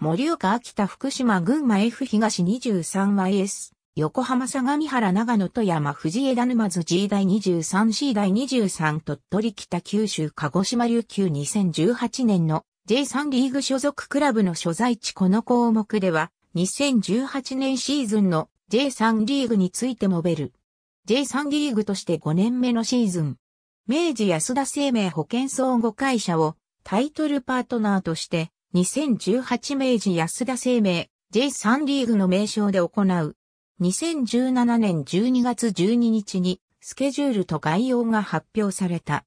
森岡秋田福島群馬 F 東 23YS、横浜相模原長野富山藤枝沼津 G 第 23C 第23鳥取北九州鹿児島琉球2018年の J3 リーグ所属クラブの所在地この項目では2018年シーズンの J3 リーグについてもべる。J3 リーグとして5年目のシーズン。明治安田生命保険相互会社をタイトルパートナーとして2018明治安田生命 J3 リーグの名称で行う。2017年12月12日にスケジュールと概要が発表された。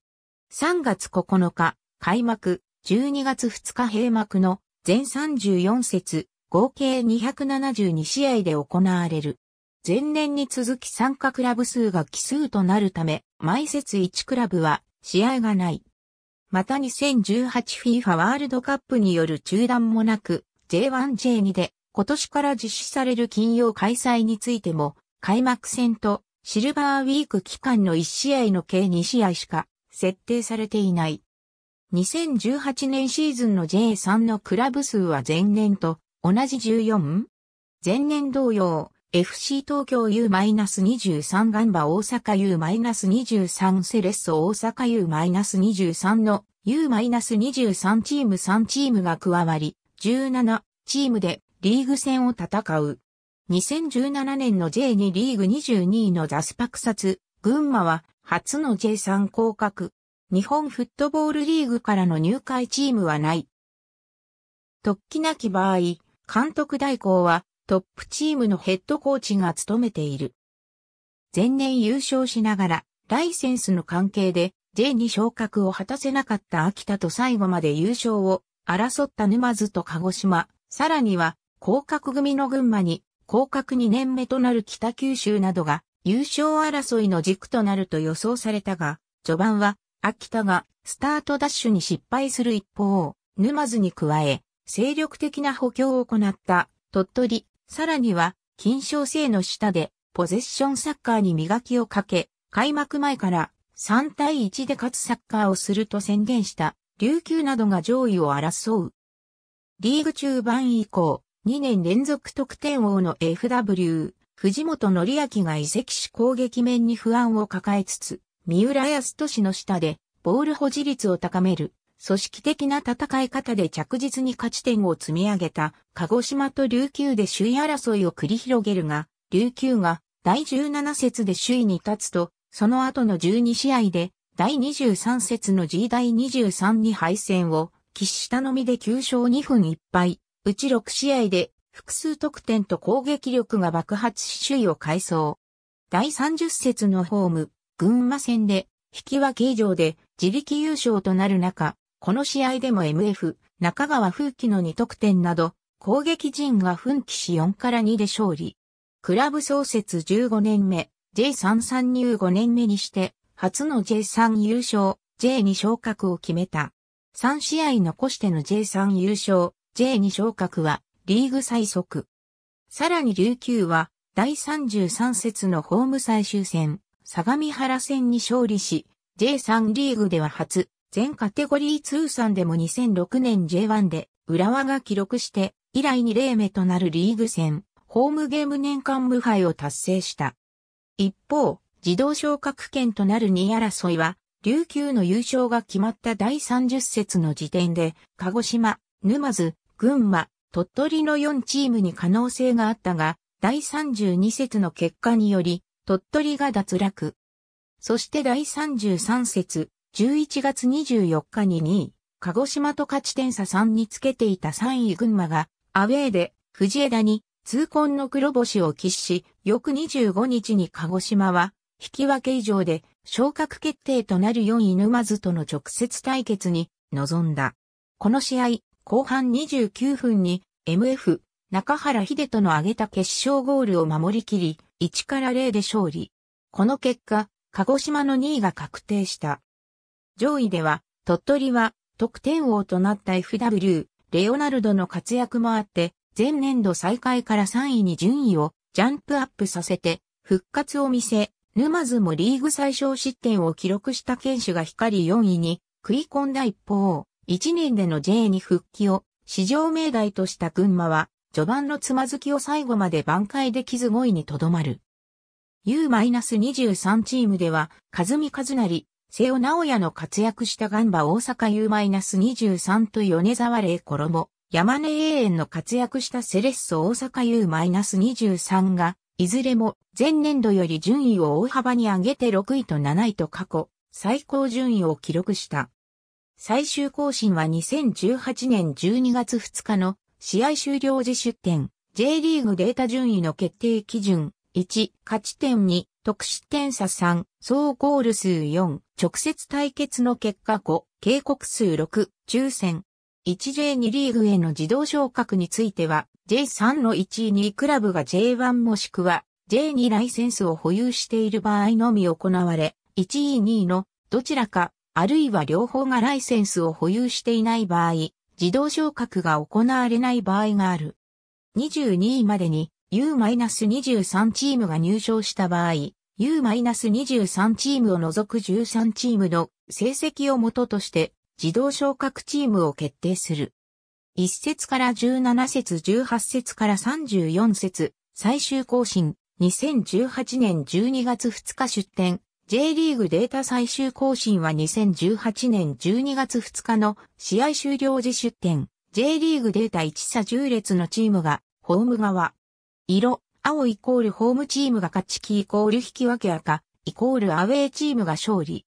3月9日、開幕、12月2日閉幕の全34節、合計272試合で行われる。前年に続き参加クラブ数が奇数となるため、毎節1クラブは試合がない。また 2018FIFA ワールドカップによる中断もなく、J1J2 で今年から実施される金曜開催についても、開幕戦とシルバーウィーク期間の1試合の計2試合しか設定されていない。2018年シーズンの J3 のクラブ数は前年と同じ 14? 前年同様、FC 東京 U-23 ガンバ大阪 U-23 セレッソ大阪 U-23 の U-23 チーム3チームが加わり、17チームでリーグ戦を戦う。2017年の J2 リーグ22位のザスパクサツ、群馬は初の J3 降格。日本フットボールリーグからの入会チームはない。突起なき場合、監督代行はトップチームのヘッドコーチが務めている。前年優勝しながら、ライセンスの関係で J2 昇格を果たせなかった秋田と最後まで優勝を争った沼津と鹿児島、さらには降格組の群馬に降格2年目となる北九州などが優勝争いの軸となると予想されたが、序盤は秋田がスタートダッシュに失敗する一方、沼津に加え、精力的な補強を行った鳥取、さらには金賞制の下でポゼッションサッカーに磨きをかけ、開幕前から3対1で勝つサッカーをすると宣言した琉球などが上位を争う。リーグ中盤以降、2年連続得点王の FW、藤本則明が移籍し攻撃面に不安を抱えつつ、三浦康俊の下で、ボール保持率を高める、組織的な戦い方で着実に勝ち点を積み上げた、鹿児島と琉球で首位争いを繰り広げるが、琉球が第17節で首位に立つと、その後の12試合で、第23節の G 第23に敗戦を、喫したのみで9勝2分1敗、うち6試合で、複数得点と攻撃力が爆発し首位を改装。第30節のホーム、群馬戦で、引き分け以上で自力優勝となる中、この試合でも MF、中川風紀の2得点など、攻撃陣が奮起し4から2で勝利。クラブ創設15年目、J3 参入5年目にして、初の J3 優勝、J2 昇格を決めた。3試合残しての J3 優勝、J2 昇格は、リーグ最速。さらに琉球は、第33節のホーム最終戦、相模原戦に勝利し、J3 リーグでは初、全カテゴリー通算でも2006年 J1 で、浦和が記録して、以来2例目となるリーグ戦、ホームゲーム年間無敗を達成した。一方、自動昇格権となる2位争いは、琉球の優勝が決まった第30節の時点で、鹿児島、沼津、群馬、鳥取の4チームに可能性があったが、第32節の結果により、鳥取が脱落。そして第33節、11月24日に2位、鹿児島と勝ち点差3につけていた3位群馬が、アウェーで、藤枝に痛恨の黒星を喫し、翌25日に鹿児島は、引き分け以上で昇格決定となる4位沼津との直接対決に臨んだ。この試合、後半29分に MF 中原秀人の挙げた決勝ゴールを守りきり、1から0で勝利。この結果、鹿児島の2位が確定した。上位では、鳥取は得点王となった FW、レオナルドの活躍もあって、前年度再開から3位に順位をジャンプアップさせて復活を見せ、沼津もリーグ最小失点を記録した剣手が光り4位に食い込んだ一方、1年での J に復帰を史上命題とした群馬は、序盤のつまずきを最後まで挽回できず5位にとどまる。U-23 チームでは、和美和成、瀬尾直也の活躍したガンバ大阪 U-23 と米沢玲衣山根永遠の活躍したセレッソ大阪 U-23 が、いずれも前年度より順位を大幅に上げて6位と7位と過去、最高順位を記録した。最終更新は2018年12月2日の試合終了時出展、J リーグデータ順位の決定基準、1、勝ち点2、得失点差3、総ゴール数4、直接対決の結果5、警告数6、抽選、1J2 リーグへの自動昇格については、J3 の1位2クラブが J1 もしくは J2 ライセンスを保有している場合のみ行われ、1位2位のどちらか、あるいは両方がライセンスを保有していない場合、自動昇格が行われない場合がある。22位までに U-23 チームが入賞した場合、U-23 チームを除く13チームの成績をもととして自動昇格チームを決定する。1節から17節18節から34節最終更新2018年12月2日出展 J リーグデータ最終更新は2018年12月2日の試合終了時出展 J リーグデータ1差10列のチームがホーム側色青イコールホームチームが勝ち黄イコール引き分け赤イコールアウェーチームが勝利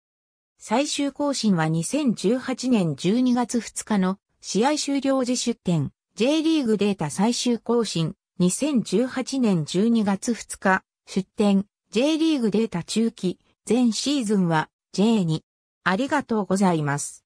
最終更新は2018年12月2日の試合終了時出展 J リーグデータ最終更新2018年12月2日出展 J リーグデータ中期全シーズンは J2 ありがとうございます。